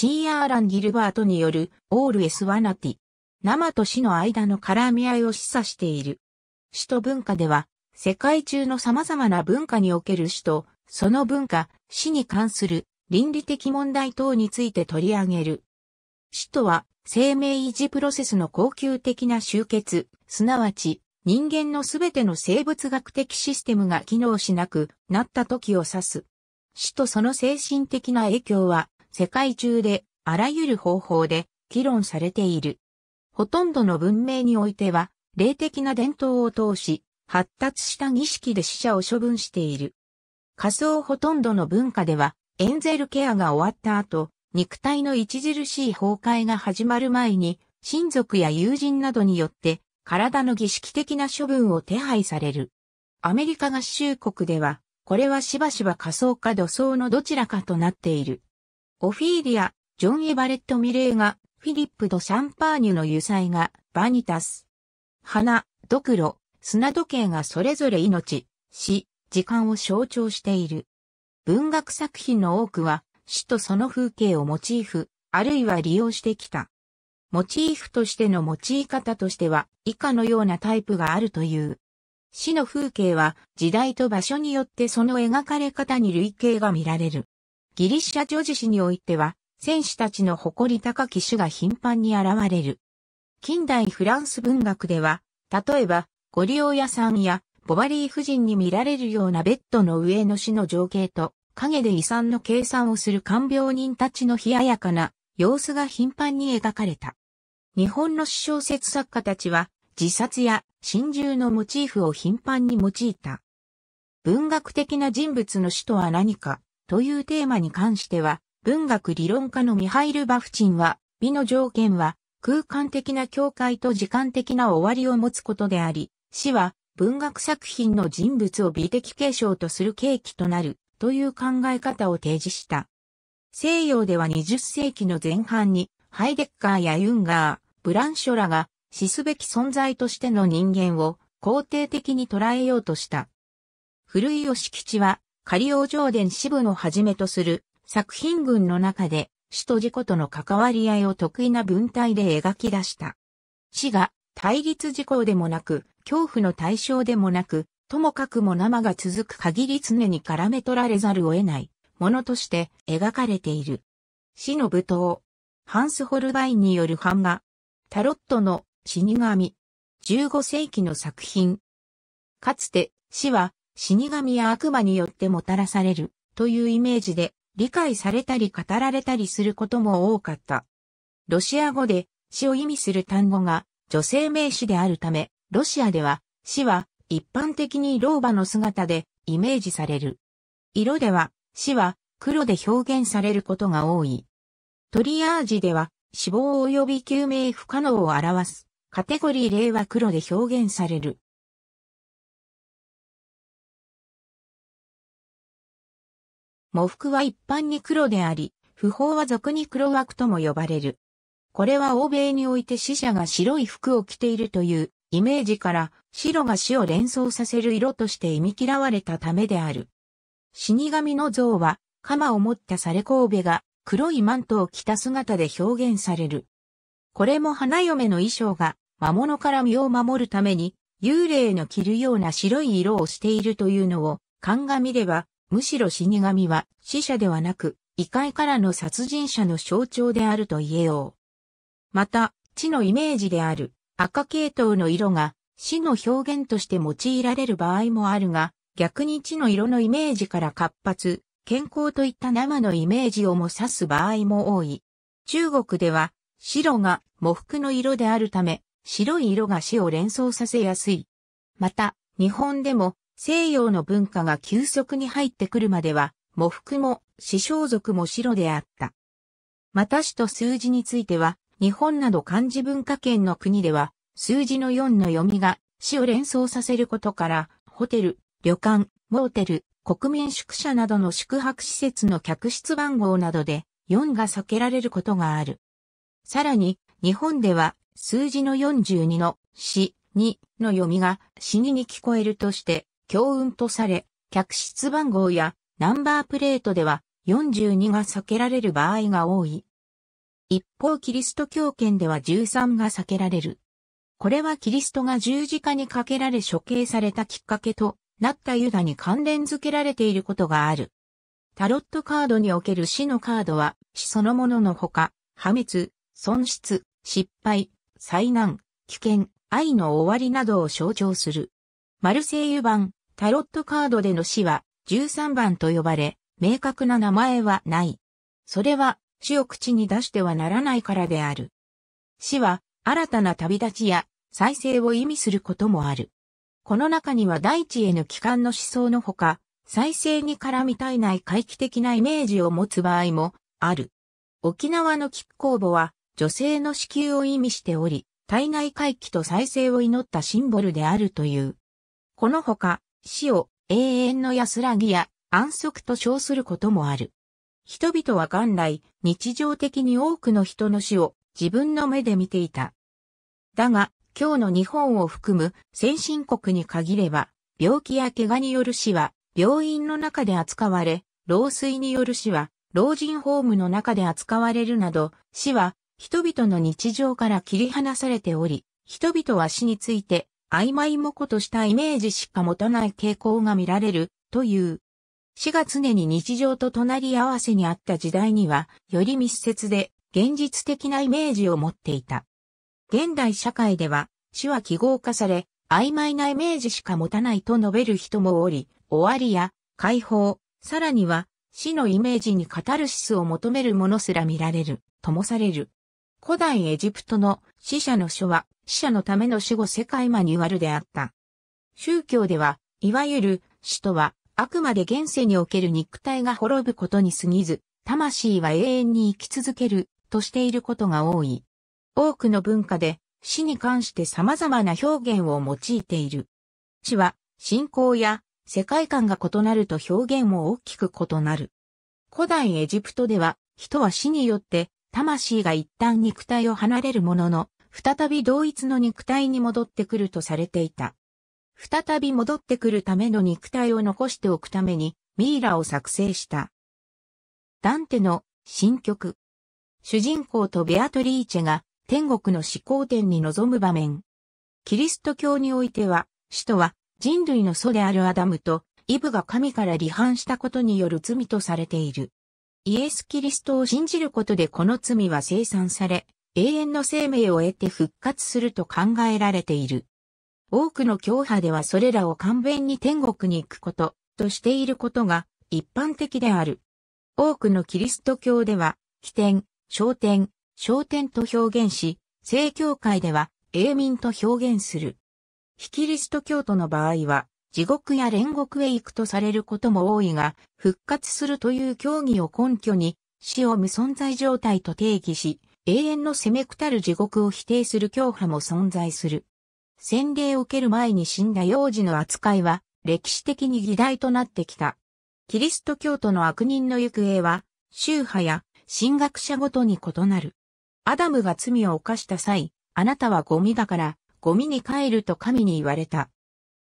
シー・アーラン・ギルバートによるオール・エス・ワナティ。生と死の間の絡み合いを示唆している。死と文化では、世界中の様々な文化における死と、その文化、死に関する倫理的問題等について取り上げる。死とは、生命維持プロセスの恒久的な集結、すなわち、人間のすべての生物学的システムが機能しなくなった時を指す。死とその精神的な影響は、世界中であらゆる方法で議論されている。ほとんどの文明においては、霊的な伝統を通し、発達した儀式で死者を処分している。仮想ほとんどの文化では、エンゼルケアが終わった後、肉体の著しい崩壊が始まる前に、親族や友人などによって、体の儀式的な処分を手配される。アメリカ合衆国では、これはしばしば仮想か土葬のどちらかとなっている。オフィーリア、ジョン・エバレット・ミレーが、フィリップ・ド・シャンパーニュの油彩が、バニタス。花、ドクロ、砂時計がそれぞれ命、死、時間を象徴している。文学作品の多くは、死とその風景をモチーフ、あるいは利用してきた。モチーフとしての用い方としては、以下のようなタイプがあるという。死の風景は、時代と場所によってその描かれ方に類型が見られる。ギリシャ女子史においては、戦士たちの誇り高き種が頻繁に現れる。近代フランス文学では、例えば、ゴリオヤさんやボバリー夫人に見られるようなベッドの上の死の情景と、影で遺産の計算をする看病人たちの冷ややかな様子が頻繁に描かれた。日本の詩小説作家たちは、自殺や心中のモチーフを頻繁に用いた。文学的な人物の死とは何かというテーマに関しては、文学理論家のミハイル・バフチンは、美の条件は、空間的な境界と時間的な終わりを持つことであり、死は文学作品の人物を美的継承とする契機となるという考え方を提示した。西洋では20世紀の前半にハイデッカーやユンガー、ブランショラが死すべき存在としての人間を肯定的に捉えようとした。古い吉吉はカリオ上殿支部のはじめとする作品群の中で、死と事故との関わり合いを得意な文体で描き出した。死が対立事項でもなく、恐怖の対象でもなく、ともかくも生が続く限り常に絡め取られざるを得ないものとして描かれている。死の舞踏。ハンス・ホルバインによる版画。タロットの死神。15世紀の作品。かつて死は死神や悪魔によってもたらされるというイメージで理解されたり語られたりすることも多かった。ロシア語で死を意味する単語が女性名詞であるため、ロシアでは死は一般的に老婆の姿でイメージされる。色では死は黒で表現されることが多い。トリアージでは死亡及び救命不可能を表す。カテゴリー例は黒で表現される。喪服は一般に黒であり、不法は俗に黒枠とも呼ばれる。これは欧米において死者が白い服を着ているというイメージから白が死を連想させる色として忌み嫌われたためである。死神の像は鎌を持ったサレコーベが黒いマントを着た姿で表現される。これも花嫁の衣装が魔物から身を守るために幽霊の着るような白い色をしているというのを鑑みればむしろ死神は死者ではなく、異界からの殺人者の象徴であると言えよう。また、地のイメージである赤系統の色が死の表現として用いられる場合もあるが、逆に地の色のイメージから活発、健康といった生のイメージをも指す場合も多い。中国では、白が喪服の色であるため、白い色が死を連想させやすい。また、日本でも西洋の文化が急速に入ってくるまでは、模服も死傷族も白であった。また死と数字については、日本など漢字文化圏の国では、数字の4の読みが死を連想させることから、ホテル、旅館、モーテル、国民宿舎などの宿泊施設の客室番号などで4が避けられることがある。さらに、日本では数字の42の死2の読みが死にに聞こえるとして、強運とされ、客室番号やナンバープレートでは42が避けられる場合が多い。一方キリスト教圏では13が避けられる。これはキリストが十字架にかけられ処刑されたきっかけとなったユダに関連づけられていることがある。タロットカードにおける死のカードは死そのもののほか、破滅、損失、失敗、災難、危険、愛の終わりなどを象徴する。マルセイユ版タロットカードでの死は13番と呼ばれ、明確な名前はない。それは死を口に出してはならないからである。死は新たな旅立ちや再生を意味することもある。この中には大地への帰還の思想のほか、再生に絡みたいな回帰的なイメージを持つ場合もある。沖縄のキッ公募は女性の子宮を意味しており、体内回帰と再生を祈ったシンボルであるという。このほか、死を永遠の安らぎや安息と称することもある。人々は元来日常的に多くの人の死を自分の目で見ていた。だが、今日の日本を含む先進国に限れば、病気や怪我による死は病院の中で扱われ、老衰による死は老人ホームの中で扱われるなど、死は人々の日常から切り離されており、人々は死について曖昧模ことしたイメージしか持たない傾向が見られるという。死が常に日常と隣り合わせにあった時代には、より密接で現実的なイメージを持っていた。現代社会では、死は記号化され、曖昧なイメージしか持たないと述べる人もおり、終わりや解放、さらには死のイメージにカタルシスを求めるものすら見られる、ともされる。古代エジプトの死者の書は、死者のための死後世界マニュアルであった。宗教では、いわゆる死とは、あくまで現世における肉体が滅ぶことに過ぎず、魂は永遠に生き続けるとしていることが多い。多くの文化で死に関して様々な表現を用いている。死は信仰や世界観が異なると表現も大きく異なる。古代エジプトでは人は死によって魂が一旦肉体を離れるものの再び同一の肉体に戻ってくるとされていた。再び戻ってくるための肉体を残しておくために、ミイラを作成した。ダンテの新曲。主人公とベアトリーチェが天国の始皇天に臨む場面。キリスト教においては、使徒は人類の祖であるアダムとイブが神から離反したことによる罪とされている。イエス・キリストを信じることでこの罪は生産され、永遠の生命を得て復活すると考えられている。多くの教派ではそれらを勘弁に天国に行くこと、としていることが一般的である。多くのキリスト教では、起点、昇天、昇天と表現し、正教会では永民と表現する。非キリスト教徒の場合は、地獄や煉獄へ行くとされることも多いが、復活するという教義を根拠に、死を無存在状態と定義し、永遠の攻めくたる地獄を否定する教派も存在する。洗礼を受ける前に死んだ幼児の扱いは歴史的に議題となってきた。キリスト教徒の悪人の行方は宗派や神学者ごとに異なる。アダムが罪を犯した際、あなたはゴミだからゴミに帰ると神に言われた。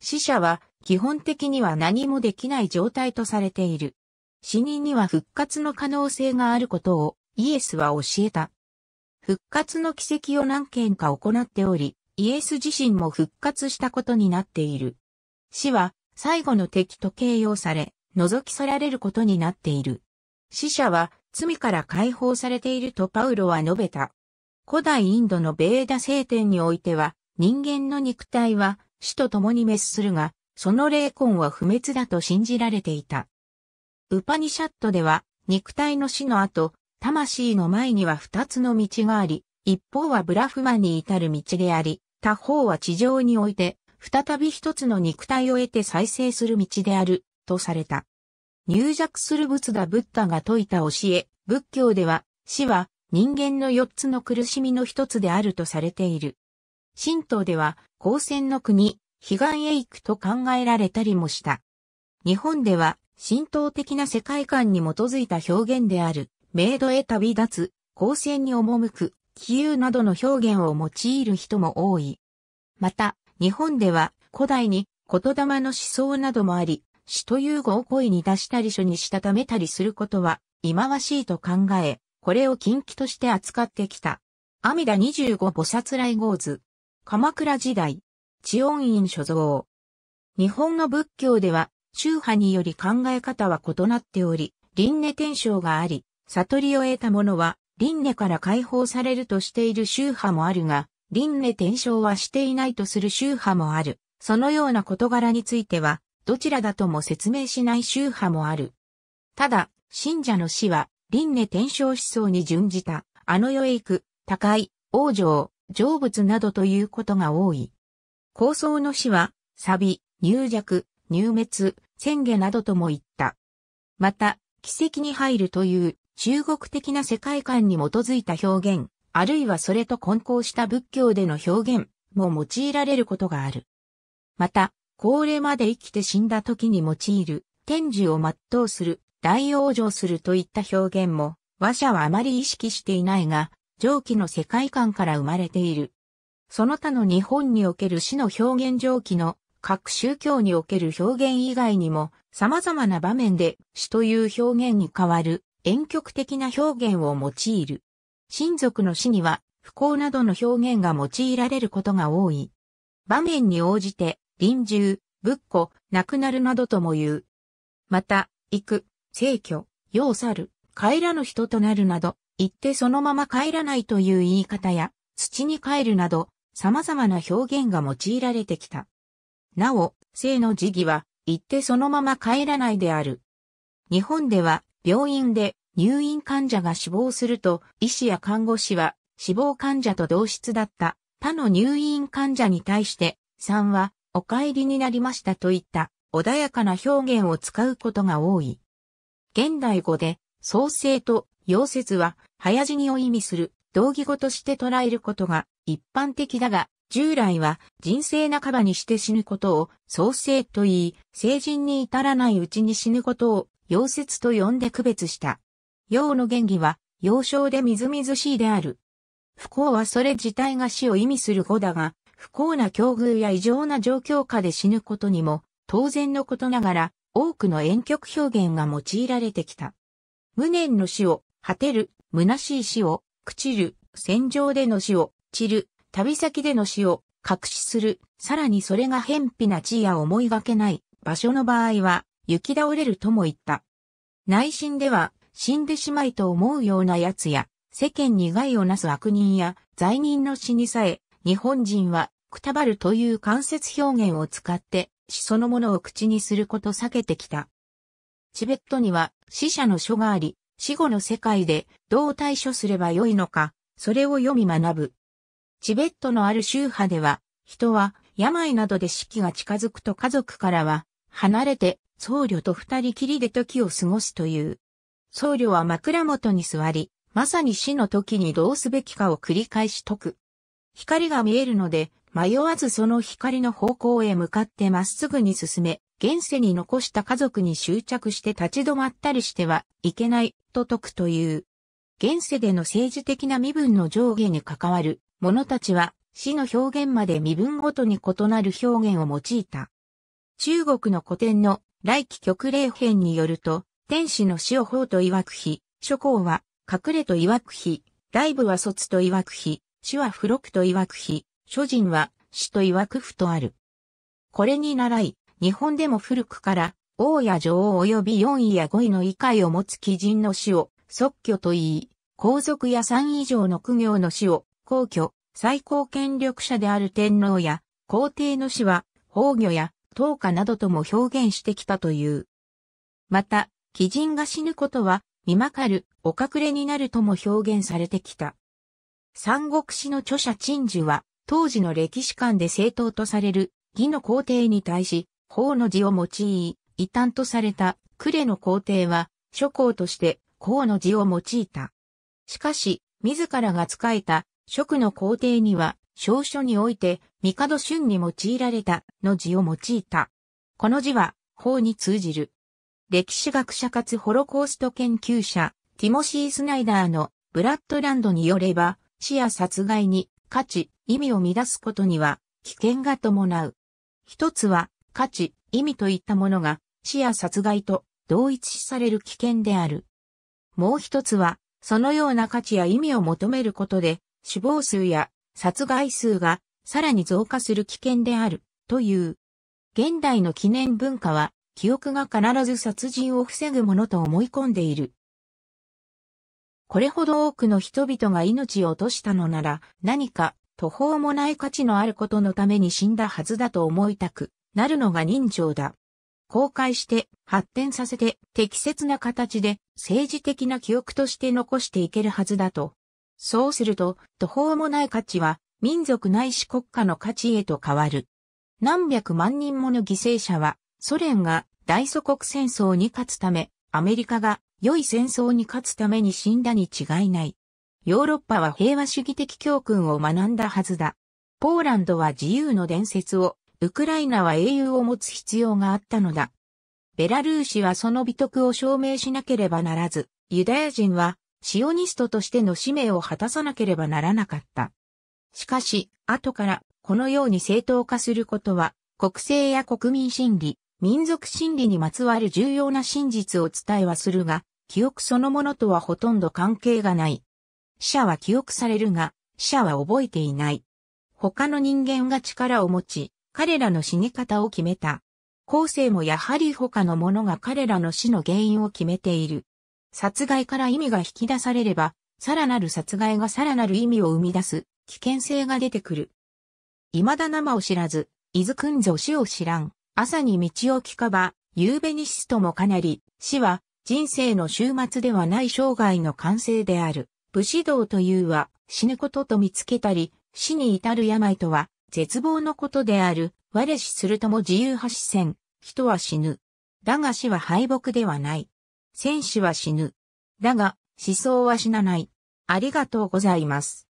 死者は基本的には何もできない状態とされている。死人には復活の可能性があることをイエスは教えた。復活の奇跡を何件か行っており、イエス自身も復活したことになっている。死は最後の敵と形容され、覗き去られることになっている。死者は罪から解放されているとパウロは述べた。古代インドのベーダ聖典においては、人間の肉体は死と共に滅するが、その霊魂は不滅だと信じられていた。ウパニシャットでは、肉体の死の後、魂の前には二つの道があり、一方はブラフマに至る道であり、他方は地上において、再び一つの肉体を得て再生する道である、とされた。入弱する仏陀ブッダが説いた教え、仏教では、死は人間の四つの苦しみの一つであるとされている。神道では、高専の国、悲願へ行くと考えられたりもした。日本では、神道的な世界観に基づいた表現である。メイドへ旅立つ、光線に赴く、気喩などの表現を用いる人も多い。また、日本では古代に言霊の思想などもあり、死という語を声に出したり書にしたためたりすることは、忌まわしいと考え、これを禁忌として扱ってきた。阿弥陀25菩薩来号図。鎌倉時代。知恩院所蔵。日本の仏教では、宗派により考え方は異なっており、輪廻転生があり、悟りを得た者は、輪廻から解放されるとしている宗派もあるが、輪廻転生はしていないとする宗派もある。そのような事柄については、どちらだとも説明しない宗派もある。ただ、信者の死は、輪廻転生思想に準じた、あの世へ行く、い、王往生、成仏などということが多い。構想の死は、錆、入弱、入滅、宣下などとも言った。また、奇跡に入るという中国的な世界観に基づいた表現、あるいはそれと混交した仏教での表現も用いられることがある。また、高齢まで生きて死んだ時に用いる、天寿を全うする、大往生するといった表現も、話者はあまり意識していないが、上記の世界観から生まれている。その他の日本における死の表現上記の各宗教における表現以外にも様々な場面で死という表現に変わる婉曲的な表現を用いる。親族の死には、不幸などの表現が用いられることが多い。場面に応じて、臨終、仏庫、亡くなるなどとも言う。また、行く、逝居、要去る、帰らぬ人となるなど、行ってそのまま帰らないという言い方や、土に帰るなど、様々な表現が用いられてきた。なお、生の辞義は、行ってそのまま帰らないである。日本では、病院で入院患者が死亡すると、医師や看護師は死亡患者と同室だった他の入院患者に対して、3はお帰りになりましたといった穏やかな表現を使うことが多い。現代語で、創生と溶接は早死にを意味する同義語として捉えることが一般的だが、従来は人生半ばにして死ぬことを創生と言い、成人に至らないうちに死ぬことを溶接と呼んで区別した。陽の原義は、溶症でみずみずしいである。不幸はそれ自体が死を意味する語だが、不幸な境遇や異常な状況下で死ぬことにも、当然のことながら、多くの遠曲表現が用いられてきた。無念の死を、果てる、虚しい死を、朽ちる、戦場での死を、散る、旅先での死を、隠しする、さらにそれが偏僻な地や思いがけない場所の場合は、行き倒れるとも言った。内心では死んでしまいと思うような奴や、世間に害をなす悪人や罪人の死にさえ、日本人はくたばるという間接表現を使って死そのものを口にすること避けてきた。チベットには死者の書があり、死後の世界でどう対処すればよいのか、それを読み学ぶ。チベットのある宗派では、人は病などで死期が近づくと家族からは離れて僧侶と二人きりで時を過ごすという。僧侶は枕元に座り、まさに死の時にどうすべきかを繰り返し解く。光が見えるので、迷わずその光の方向へ向かってまっすぐに進め、現世に残した家族に執着して立ち止まったりしてはいけないと説くという。現世での政治的な身分の上下に関わる者たちは死の表現まで身分ごとに異なる表現を用いた。中国の古典の来期極霊編によると、天使の死を法と曰く日、諸行は隠れと曰く日、大部は卒と曰く日、死は付録と曰く日、諸人は死と曰く不とある。これに習い、日本でも古くから、王や女王及び四位や五位の位階を持つ貴人の死を即居と言い、皇族や位以上の苦行の死を皇居、最高権力者である天皇や皇帝の死は、法御や投下などとも表現してきたという。また、鬼人が死ぬことは、見まかる、お隠れになるとも表現されてきた。三国史の著者陳樹は、当時の歴史観で正当とされる、義の皇帝に対し、法の字を用い、異端とされた、呉の皇帝は、諸侯として、公の字を用いた。しかし、自らが仕えた、職の皇帝には、小書において、帝春に用いられたの字を用いた。この字は、法に通じる。歴史学者かつホロコースト研究者、ティモシー・スナイダーのブラッドランドによれば、死や殺害に価値、意味を乱すことには危険が伴う。一つは価値、意味といったものが死や殺害と同一視される危険である。もう一つは、そのような価値や意味を求めることで、死亡数や殺害数がさらに増加する危険である、という。現代の記念文化は、記憶が必ず殺人を防ぐものと思い込んでいる。これほど多くの人々が命を落としたのなら、何か途方もない価値のあることのために死んだはずだと思いたくなるのが人情だ。公開して発展させて適切な形で政治的な記憶として残していけるはずだとそうすると、途方もない価値は、民族ないし国家の価値へと変わる。何百万人もの犠牲者は、ソ連が大祖国戦争に勝つため、アメリカが良い戦争に勝つために死んだに違いない。ヨーロッパは平和主義的教訓を学んだはずだ。ポーランドは自由の伝説を、ウクライナは英雄を持つ必要があったのだ。ベラルーシはその美徳を証明しなければならず、ユダヤ人はシオニストとしての使命を果たさなければならなかった。しかし、後からこのように正当化することは、国政や国民心理、民族心理にまつわる重要な真実を伝えはするが、記憶そのものとはほとんど関係がない。死者は記憶されるが、死者は覚えていない。他の人間が力を持ち、彼らの死に方を決めた。後世もやはり他の者が彼らの死の原因を決めている。殺害から意味が引き出されれば、さらなる殺害がさらなる意味を生み出す危険性が出てくる。未だ生を知らず、伊豆くんぞ死を知らん。朝に道を聞かば、夕べに死ともかなり、死は人生の終末ではない生涯の完成である。武士道というは死ぬことと見つけたり、死に至る病とは絶望のことである。我死するとも自由発生。人は死ぬ。だが死は敗北ではない。戦士は死ぬ。だが、思想は死なない。ありがとうございます。